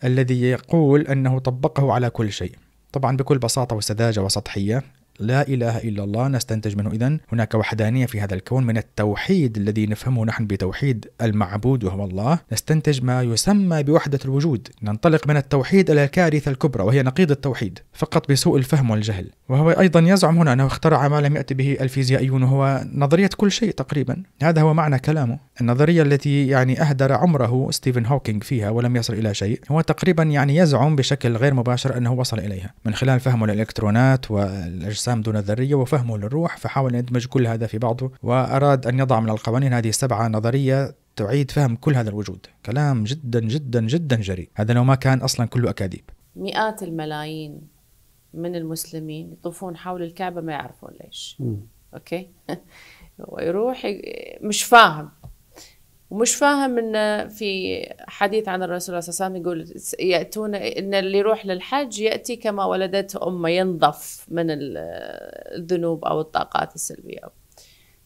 الذي يقول انه طبقه على كل شيء طبعا بكل بساطه وسذاجه وسطحيه لا إله إلا الله نستنتج منه إذا هناك وحدانية في هذا الكون من التوحيد الذي نفهمه نحن بتوحيد المعبود وهو الله نستنتج ما يسمى بوحدة الوجود ننطلق من التوحيد إلى الكارثة الكبرى وهي نقيض التوحيد فقط بسوء الفهم والجهل وهو أيضا يزعم هنا أنه اخترع ما لم يأتي به الفيزيائيون وهو نظرية كل شيء تقريبا هذا هو معنى كلامه النظرية التي يعني أهدر عمره ستيفن هوكينج فيها ولم يصل إلى شيء هو تقريبا يعني يزعم بشكل غير مباشر أنه وصل إليها من خلال فهمه للإلكترونات والأجسام الأجسام دون الذرية وفهمه للروح فحاول أن يدمج كل هذا في بعضه وأراد أن يضع من القوانين هذه السبعة نظرية تعيد فهم كل هذا الوجود كلام جدا جدا جدا جريء هذا لو ما كان أصلا كله أكاذيب مئات الملايين من المسلمين يطوفون حول الكعبة ما يعرفون ليش م. أوكي *laughs* ويروح مش فاهم ومش فاهم ان في حديث عن الرسول صلى الله عليه وسلم يقول ياتون ان اللي يروح للحج ياتي كما ولدته امه ينظف من الذنوب او الطاقات السلبيه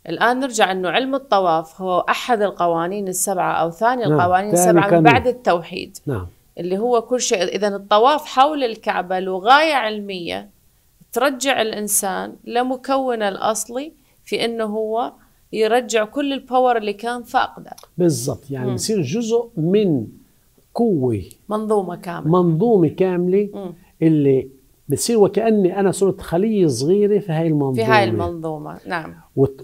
الان نرجع انه علم الطواف هو احد القوانين السبعه او ثاني نعم. القوانين السبعه كان... بعد التوحيد نعم اللي هو كل شيء اذا الطواف حول الكعبه لغايه علميه ترجع الانسان لمكونه الاصلي في انه هو يرجع كل الباور اللي كان فاقده بالضبط يعني مم. بصير جزء من قوه منظومه كامله منظومه كامله مم. اللي بتصير وكاني انا صرت خليه صغيره في هاي المنظومه في هاي المنظومه نعم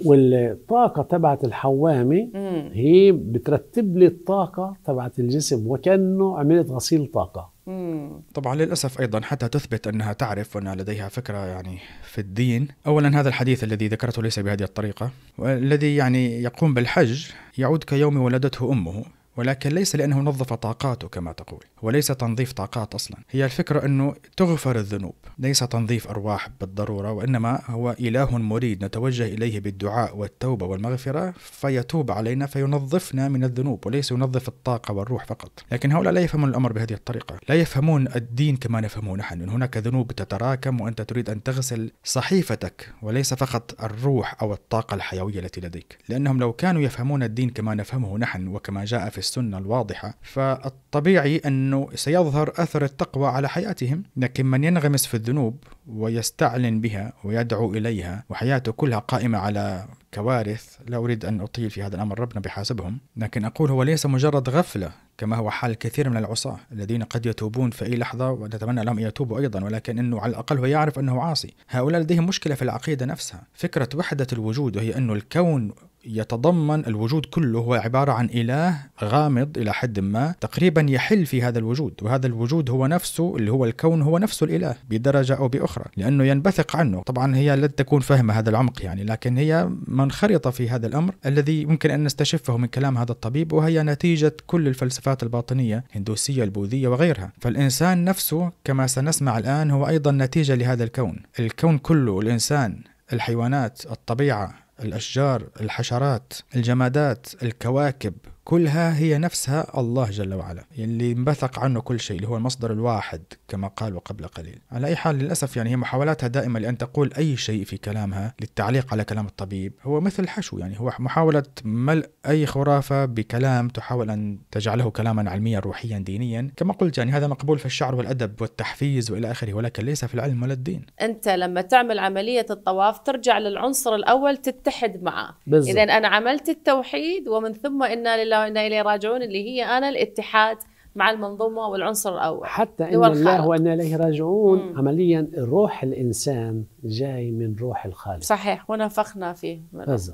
والطاقه تبعت الحوامه مم. هي بترتب لي الطاقه تبعت الجسم وكانه عملت غسيل طاقه مم. طبعا للأسف أيضا حتى تثبت أنها تعرف وأن لديها فكرة يعني في الدين أولا هذا الحديث الذي ذكرته ليس بهذه الطريقة والذي يعني يقوم بالحج يعود كيوم ولدته أمه ولكن ليس لأنه نظف طاقاته كما تقول وليس تنظيف طاقات أصلا هي الفكرة أنه تغفر الذنوب ليس تنظيف أرواح بالضرورة وإنما هو إله مريد نتوجه إليه بالدعاء والتوبة والمغفرة فيتوب علينا فينظفنا من الذنوب وليس ينظف الطاقة والروح فقط لكن هؤلاء لا يفهمون الأمر بهذه الطريقة لا يفهمون الدين كما نفهمه نحن إن هناك ذنوب تتراكم وأنت تريد أن تغسل صحيفتك وليس فقط الروح أو الطاقة الحيوية التي لديك لأنهم لو كانوا يفهمون الدين كما نفهمه نحن وكما جاء في السنة الواضحة فالطبيعي أنه سيظهر أثر التقوى على حياتهم لكن من ينغمس في الذنوب ويستعلن بها ويدعو إليها وحياته كلها قائمة على كوارث لا أريد أن أطيل في هذا الأمر ربنا بحاسبهم لكن أقول هو ليس مجرد غفلة كما هو حال كثير من العصاة الذين قد يتوبون في أي لحظة ونتمنى لهم أن يتوبوا أيضا ولكن أنه على الأقل هو يعرف أنه عاصي هؤلاء لديهم مشكلة في العقيدة نفسها فكرة وحدة الوجود وهي أن الكون يتضمن الوجود كله هو عبارة عن إله غامض إلى حد ما تقريبا يحل في هذا الوجود وهذا الوجود هو نفسه اللي هو الكون هو نفسه الإله بدرجة أو بأخرى لأنه ينبثق عنه طبعا هي لن تكون فاهمة هذا العمق يعني لكن هي منخرطة في هذا الأمر الذي يمكن أن نستشفه من كلام هذا الطبيب وهي نتيجة كل الفلسفات الباطنية الهندوسية البوذية وغيرها فالإنسان نفسه كما سنسمع الآن هو أيضا نتيجة لهذا الكون الكون كله الإنسان الحيوانات الطبيعة الأشجار الحشرات الجمادات الكواكب كلها هي نفسها الله جل وعلا اللي انبثق عنه كل شيء اللي هو المصدر الواحد كما قالوا قبل قليل على أي حال للأسف يعني هي محاولاتها دائما لأن تقول أي شيء في كلامها للتعليق على كلام الطبيب هو مثل الحشو يعني هو محاولة ملء أي خرافة بكلام تحاول أن تجعله كلاما علميا روحيا دينيا كما قلت يعني هذا مقبول في الشعر والأدب والتحفيز وإلى آخره ولكن ليس في العلم ولا الدين أنت لما تعمل عملية الطواف ترجع للعنصر الأول تتحد معه إذا أنا عملت التوحيد ومن ثم إنا لله إليه راجعون اللي هي أنا الاتحاد مع المنظومة والعنصر الأول حتى إن الله وإنا إليه راجعون مم. عمليا روح الإنسان جاي من روح الخالق صحيح ونفخنا فيه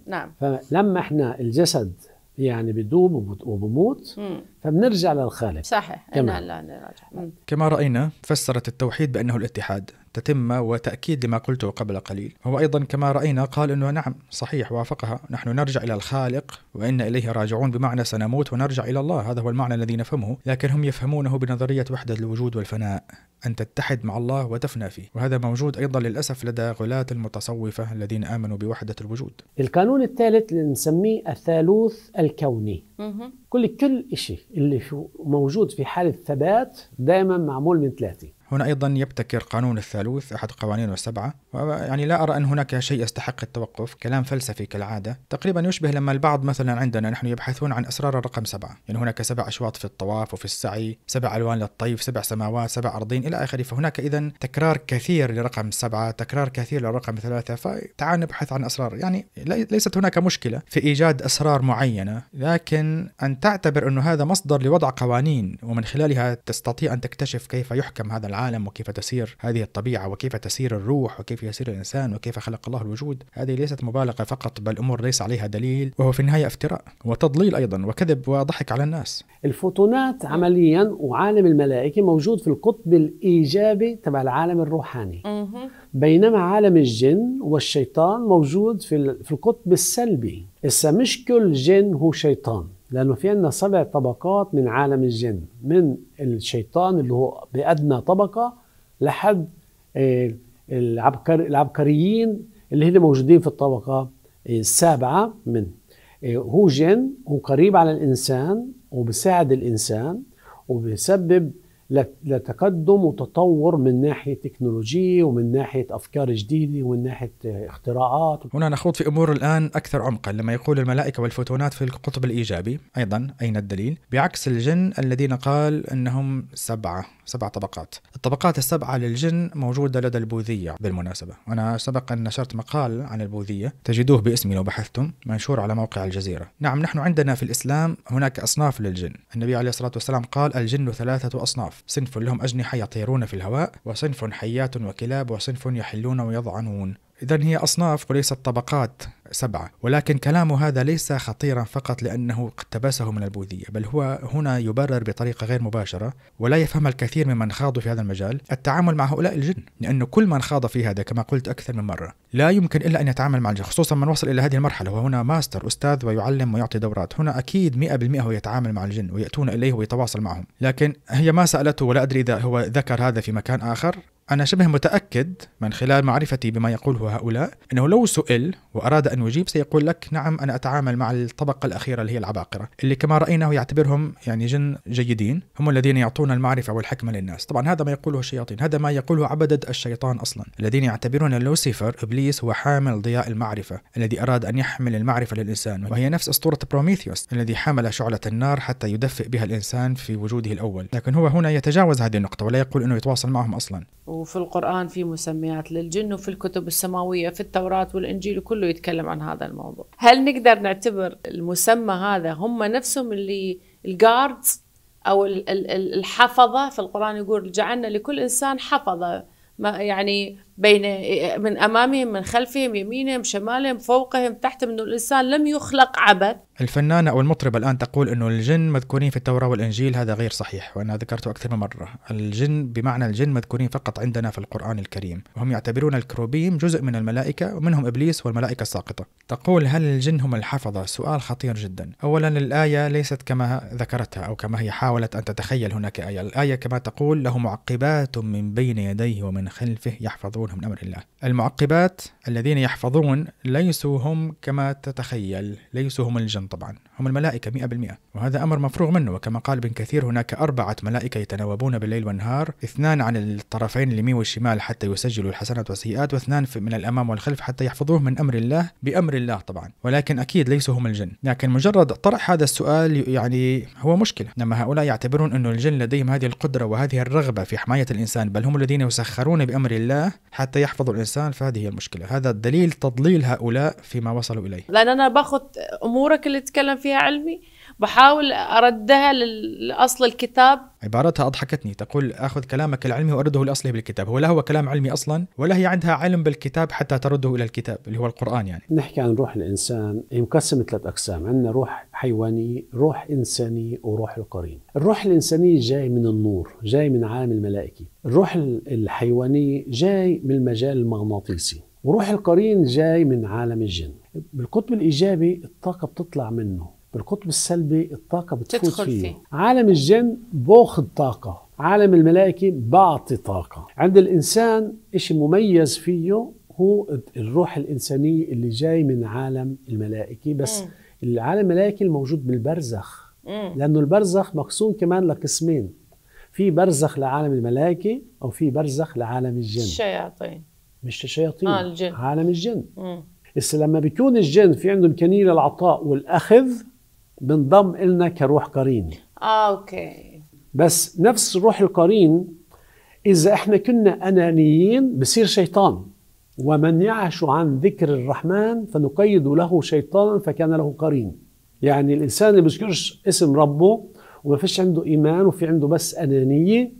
نعم فلما إحنا الجسد يعني بدوب وبموت فبنرجع للخالق صحيح كما, إن كما رأينا فسرت التوحيد بأنه الاتحاد تتمة وتأكيد لما قلته قبل قليل هو أيضا كما رأينا قال أنه نعم صحيح وافقها نحن نرجع إلى الخالق وإن إليه راجعون بمعنى سنموت ونرجع إلى الله هذا هو المعنى الذي نفهمه لكن هم يفهمونه بنظرية وحدة الوجود والفناء أن تتحد مع الله وتفنى فيه وهذا موجود أيضا للأسف لدى غلاة المتصوفة الذين آمنوا بوحدة الوجود القانون الثالث نسميه الثالوث الكوني كل كل شيء اللي موجود في حالة ثبات دائما معمول من ثلاثة هنا أيضا يبتكر قانون الثالوث أحد قوانينه السبعة يعني لا أرى أن هناك شيء يستحق التوقف كلام فلسفي كالعادة تقريبا يشبه لما البعض مثلا عندنا نحن يبحثون عن أسرار الرقم سبعة يعني هناك سبع أشواط في الطواف وفي السعي سبع ألوان للطيف سبع سماوات سبع أرضين إلى آخره فهناك إذا تكرار كثير لرقم سبعة تكرار كثير لرقم ثلاثة فتعال نبحث عن أسرار يعني ليست هناك مشكلة في إيجاد أسرار معينة لكن أن تعتبر أن هذا مصدر لوضع قوانين ومن خلالها تستطيع أن تكتشف كيف يحكم هذا العالم وكيف تسير هذه الطبيعة وكيف تسير الروح وكيف يسير الإنسان وكيف خلق الله الوجود هذه ليست مبالغة فقط بل أمور ليس عليها دليل وهو في النهاية افتراء وتضليل أيضا وكذب وضحك على الناس الفوتونات عمليا وعالم الملائكة موجود في القطب الإيجابي تبع العالم الروحاني بينما عالم الجن والشيطان موجود في القطب السلبي هسا مش كل جن هو شيطان لأنه في عندنا سبع طبقات من عالم الجن من الشيطان اللي هو بأدنى طبقة لحد العبكر العبقريين اللي هن موجودين في الطبقة السابعة من هو جن وقريب على الإنسان وبساعد الإنسان وبسبب لتقدم وتطور من ناحية تكنولوجية ومن ناحية أفكار جديدة ومن ناحية اختراعات هنا نخوض في أمور الآن أكثر عمقا لما يقول الملائكة والفوتونات في القطب الإيجابي أيضا أين الدليل بعكس الجن الذين قال أنهم سبعة سبع طبقات الطبقات السبعة للجن موجودة لدى البوذية بالمناسبة أنا سبق أن نشرت مقال عن البوذية تجدوه باسمي لو بحثتم منشور على موقع الجزيرة نعم نحن عندنا في الإسلام هناك أصناف للجن النبي عليه الصلاة والسلام قال الجن ثلاثة أصناف الأصناف صنف لهم أجنحة يطيرون في الهواء وصنف حيات وكلاب وصنف يحلون ويضعنون إذا هي أصناف وليست طبقات سبعة ولكن كلامه هذا ليس خطيرا فقط لأنه اقتبسه من البوذية بل هو هنا يبرر بطريقة غير مباشرة ولا يفهم الكثير ممن خاضوا في هذا المجال التعامل مع هؤلاء الجن لأنه كل من خاض في هذا كما قلت أكثر من مرة لا يمكن إلا أن يتعامل مع الجن خصوصا من وصل إلى هذه المرحلة وهنا ماستر أستاذ ويعلم ويعطي دورات هنا أكيد 100% هو يتعامل مع الجن ويأتون إليه ويتواصل معهم لكن هي ما سألته ولا أدري إذا هو ذكر هذا في مكان آخر أنا شبه متأكد من خلال معرفتي بما يقوله هؤلاء أنه لو سئل وأراد أن يجيب سيقول لك نعم أنا أتعامل مع الطبقة الأخيرة اللي هي العباقرة اللي كما رأيناه يعتبرهم يعني جن جيدين هم الذين يعطون المعرفة والحكمة للناس طبعا هذا ما يقوله الشياطين هذا ما يقوله عبدة الشيطان أصلا الذين يعتبرون لوسيفر إبليس هو حامل ضياء المعرفة الذي أراد أن يحمل المعرفة للإنسان وهي نفس أسطورة بروميثيوس الذي حمل شعلة النار حتى يدفئ بها الإنسان في وجوده الأول لكن هو هنا يتجاوز هذه النقطة ولا يقول أنه يتواصل معهم أصلا وفي القرآن في مسميات للجن وفي الكتب السماوية في التوراة والإنجيل كله يتكلم عن هذا الموضوع هل نقدر نعتبر المسمى هذا هم نفسهم اللي الجاردز أو الحفظة في القرآن يقول جعلنا لكل إنسان حفظة ما يعني بين من امامهم من خلفهم يمينهم شمالهم فوقهم تحتهم انه الانسان لم يخلق عبث الفنانه او المطربه الان تقول انه الجن مذكورين في التوراه والانجيل هذا غير صحيح وانا ذكرته اكثر من مره الجن بمعنى الجن مذكورين فقط عندنا في القران الكريم وهم يعتبرون الكروبيم جزء من الملائكه ومنهم ابليس والملائكه الساقطه تقول هل الجن هم الحفظه سؤال خطير جدا اولا الايه ليست كما ذكرتها او كما هي حاولت ان تتخيل هناك ايه الايه كما تقول له معقبات من بين يديه ومن خلفه يحفظون يجرونها من أمر الله المعقبات الذين يحفظون ليسوا هم كما تتخيل ليسوا هم الجن طبعا هم الملائكة 100% وهذا أمر مفروغ منه وكما قال ابن كثير هناك أربعة ملائكة يتناوبون بالليل والنهار اثنان عن الطرفين اليمين والشمال حتى يسجلوا الحسنات والسيئات واثنان من الأمام والخلف حتى يحفظوه من أمر الله بأمر الله طبعا ولكن أكيد ليسوا هم الجن لكن مجرد طرح هذا السؤال يعني هو مشكلة لما هؤلاء يعتبرون أن الجن لديهم هذه القدرة وهذه الرغبة في حماية الإنسان بل هم الذين يسخرون بأمر الله حتى يحفظوا الإنسان فهذه هي المشكلة هذا الدليل تضليل هؤلاء فيما وصلوا إليه لأن أنا باخذ أمورك اللي تكلم فيها علمي بحاول أردها لأصل الكتاب عبارتها أضحكتني تقول أخذ كلامك العلمي وأرده لأصله بالكتاب هو لا هو كلام علمي أصلا ولا هي عندها علم بالكتاب حتى ترده إلى الكتاب اللي هو القرآن يعني نحكي عن روح الإنسان مقسم ثلاث أقسام عندنا روح حيوانية روح إنسانية وروح القرين الروح الإنسانية جاي من النور جاي من عالم الملائكي الروح الحيوانية جاي من المجال المغناطيسي وروح القرين جاي من عالم الجن بالقطب الإيجابي الطاقة بتطلع منه بالقطب السلبي الطاقة بتفوت فيه. فيه عالم الجن بأخذ طاقة عالم الملائكة بعطي طاقة عند الإنسان إشي مميز فيه هو الروح الإنسانية اللي جاي من عالم الملائكة بس م. العالم الملائكي الموجود بالبرزخ م. لأنه البرزخ مقسوم كمان لقسمين في برزخ لعالم الملائكة أو في برزخ لعالم الجن الشياطين مش الشياطين آه الجن. عالم الجن م. لما بيكون الجن في عنده إمكانية للعطاء والأخذ بنضم إلنا كروح قرين آه، أوكي بس نفس روح القرين إذا إحنا كنا أنانيين بصير شيطان ومن يعش عن ذكر الرحمن فنقيد له شيطانا فكان له قرين يعني الإنسان اللي بيذكرش اسم ربه وما فيش عنده إيمان وفي عنده بس أنانية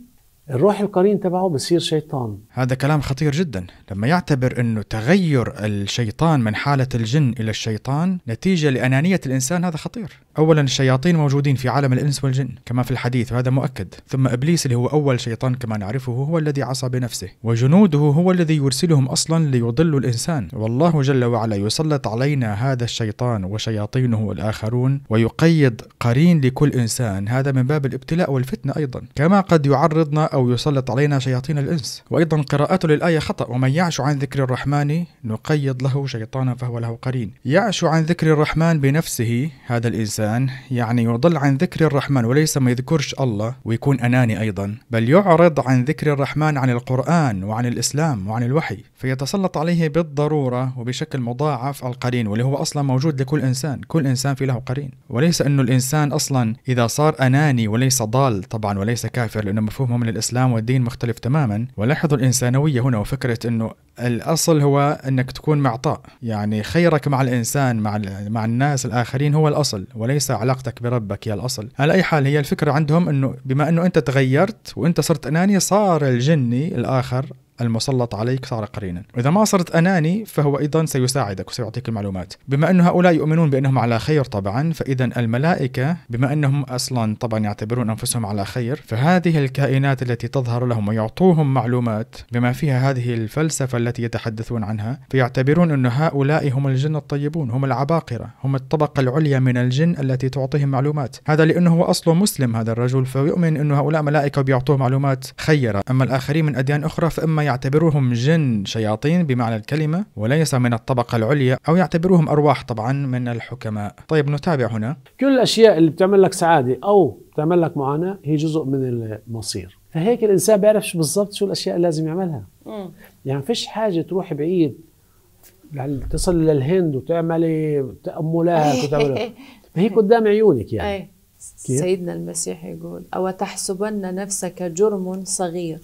الروح القرين تبعه بصير شيطان هذا كلام خطير جدا لما يعتبر انه تغير الشيطان من حالة الجن الى الشيطان نتيجة لانانية الانسان هذا خطير أولا الشياطين موجودين في عالم الإنس والجن كما في الحديث وهذا مؤكد ثم إبليس اللي هو أول شيطان كما نعرفه هو الذي عصى بنفسه وجنوده هو الذي يرسلهم أصلا ليضلوا الإنسان والله جل وعلا يسلط علينا هذا الشيطان وشياطينه الآخرون ويقيد قرين لكل إنسان هذا من باب الابتلاء والفتنة أيضا كما قد يعرضنا أو يسلط علينا شياطين الإنس وأيضا قراءته للآية خطأ ومن يعش عن ذكر الرحمن نقيد له شيطانا فهو له قرين يعش عن ذكر الرحمن بنفسه هذا الإنسان الإنسان يعني يضل عن ذكر الرحمن وليس ما يذكرش الله ويكون أناني أيضا بل يعرض عن ذكر الرحمن عن القرآن وعن الإسلام وعن الوحي فيتسلط عليه بالضرورة وبشكل مضاعف القرين واللي هو أصلا موجود لكل إنسان كل إنسان في له قرين وليس أنه الإنسان أصلا إذا صار أناني وليس ضال طبعا وليس كافر لأنه مفهومهم الإسلام والدين مختلف تماما ولاحظوا الإنسانوية هنا وفكرة أنه الاصل هو انك تكون معطاء يعني خيرك مع الانسان مع مع الناس الاخرين هو الاصل وليس علاقتك بربك هي الاصل على اي حال هي الفكره عندهم انه بما انه انت تغيرت وانت صرت اناني صار الجني الاخر المسلط عليك صار قرينا وإذا ما صرت أناني فهو أيضا سيساعدك وسيعطيك المعلومات بما أن هؤلاء يؤمنون بأنهم على خير طبعا فإذا الملائكة بما أنهم أصلا طبعا يعتبرون أنفسهم على خير فهذه الكائنات التي تظهر لهم ويعطوهم معلومات بما فيها هذه الفلسفة التي يتحدثون عنها فيعتبرون أن هؤلاء هم الجن الطيبون هم العباقرة هم الطبقة العليا من الجن التي تعطيهم معلومات هذا لأنه هو أصله مسلم هذا الرجل فيؤمن أن هؤلاء ملائكة بيعطوه معلومات خيرة أما الآخرين من أديان أخرى فإما يعتبروهم جن شياطين بمعنى الكلمة وليس من الطبقة العليا أو يعتبروهم أرواح طبعا من الحكماء طيب نتابع هنا كل الأشياء اللي بتعمل لك سعادة أو بتعمل لك معاناة هي جزء من المصير فهيك الإنسان بيعرف بالضبط شو الأشياء اللي لازم يعملها م. يعني فيش حاجة تروح بعيد تصل للهند وتعملي تأملات وتعملي *laughs* هي قدام عيونك يعني أي. سيدنا المسيح يقول أو تحسبن نفسك جرم صغير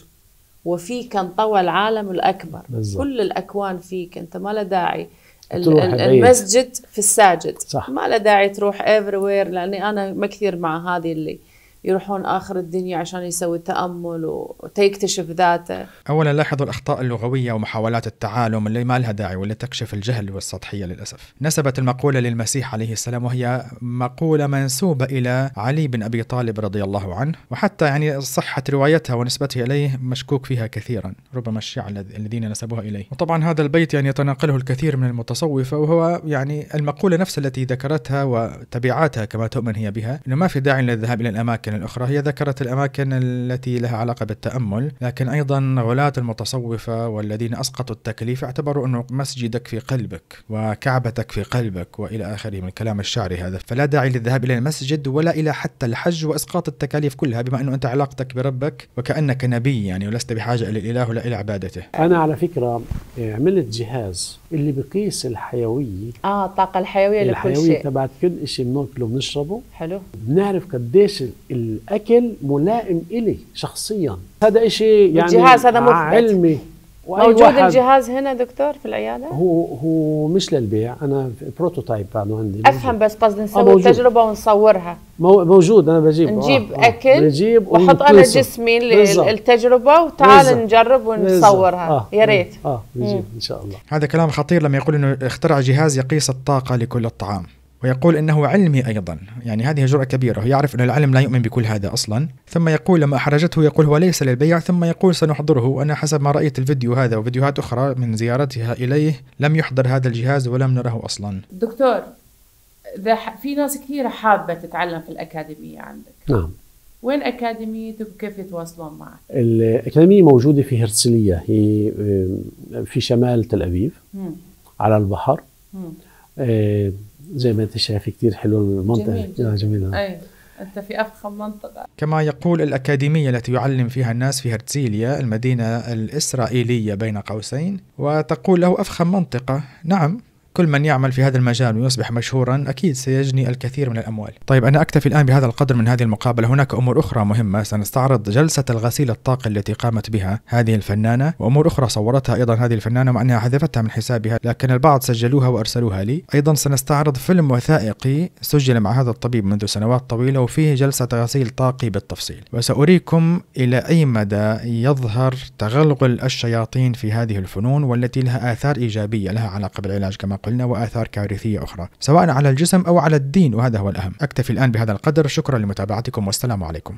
وفي كان طوى العالم الأكبر بالزبط. كل الأكوان فيك أنت ما له داعي المسجد في الساجد صح. ما له داعي تروح ايفري وير لاني انا ما كثير مع هذه اللي يروحون آخر الدنيا عشان يسوي تأمل وتكتشف ذاته أولا لاحظوا الأخطاء اللغوية ومحاولات التعالم اللي ما لها داعي واللي تكشف الجهل والسطحية للأسف نسبت المقولة للمسيح عليه السلام وهي مقولة منسوبة إلى علي بن أبي طالب رضي الله عنه وحتى يعني صحة روايتها ونسبتها إليه مشكوك فيها كثيرا ربما الشيعة الذين نسبوها إليه وطبعا هذا البيت يعني يتناقله الكثير من المتصوفة وهو يعني المقولة نفسها التي ذكرتها وتبعاتها كما تؤمن هي بها أنه ما في داعي للذهاب إلى الأماكن الأماكن الأخرى هي ذكرت الأماكن التي لها علاقة بالتأمل لكن أيضا غلاة المتصوفة والذين أسقطوا التكليف اعتبروا أنه مسجدك في قلبك وكعبتك في قلبك وإلى آخره من كلام الشعر هذا فلا داعي للذهاب إلى المسجد ولا إلى حتى الحج وإسقاط التكاليف كلها بما أنه أنت علاقتك بربك وكأنك نبي يعني ولست بحاجة إلى الإله ولا إلى عبادته أنا على فكرة عملت آه، جهاز اللي بقيس آه، الحيوية آه الطاقة الحيوية لكل شيء الحيوية تبعت كل شيء بناكله بنشربه حلو بنعرف قديش الاكل ملائم الي شخصيا هذا شيء يعني الجهاز هذا مثبت علمي موجود الجهاز هنا دكتور في العياده هو هو مش للبيع انا بروتوتايب بعده عندي موجود. افهم بس قصدي نسوي آه، تجربه ونصورها موجود انا بجيب آه، نجيب آه. اكل نجيب وحط انا جسمي التجربه وتعال بزا. نجرب ونصورها آه. يا ريت اه, آه، بجيب ان شاء الله هذا كلام خطير لما يقول انه اخترع جهاز يقيس الطاقه لكل الطعام ويقول انه علمي ايضا، يعني هذه جرأة كبيرة، يعرف ان العلم لا يؤمن بكل هذا اصلا، ثم يقول لما احرجته يقول هو ليس للبيع، ثم يقول سنحضره، وانا حسب ما رايت الفيديو هذا وفيديوهات اخرى من زيارتها اليه لم يحضر هذا الجهاز ولم نره اصلا. دكتور في ناس كثيرة حابة تتعلم في الاكاديمية عندك. نعم. وين اكاديميتك وكيف يتواصلون معك؟ الاكاديمية موجودة في هرسلية هي في شمال تل ابيب على البحر. مم. آه، زي ما انت شايف كثير حلو المنطقه جميل, جميل. آه، جميل. اي انت في افخم منطقه كما يقول الاكاديميه التي يعلم فيها الناس في هرتزيليا المدينه الاسرائيليه بين قوسين وتقول له افخم منطقه نعم كل من يعمل في هذا المجال ويصبح مشهورا أكيد سيجني الكثير من الأموال طيب أنا أكتفي الآن بهذا القدر من هذه المقابلة هناك أمور أخرى مهمة سنستعرض جلسة الغسيل الطاقي التي قامت بها هذه الفنانة وأمور أخرى صورتها أيضا هذه الفنانة مع أنها حذفتها من حسابها لكن البعض سجلوها وأرسلوها لي أيضا سنستعرض فيلم وثائقي سجل مع هذا الطبيب منذ سنوات طويلة وفيه جلسة غسيل طاقي بالتفصيل وسأريكم إلى أي مدى يظهر تغلغل الشياطين في هذه الفنون والتي لها آثار إيجابية لها علاقة بالعلاج كما قلنا وآثار كارثية أخرى سواء على الجسم أو على الدين وهذا هو الأهم أكتفي الآن بهذا القدر شكرا لمتابعتكم والسلام عليكم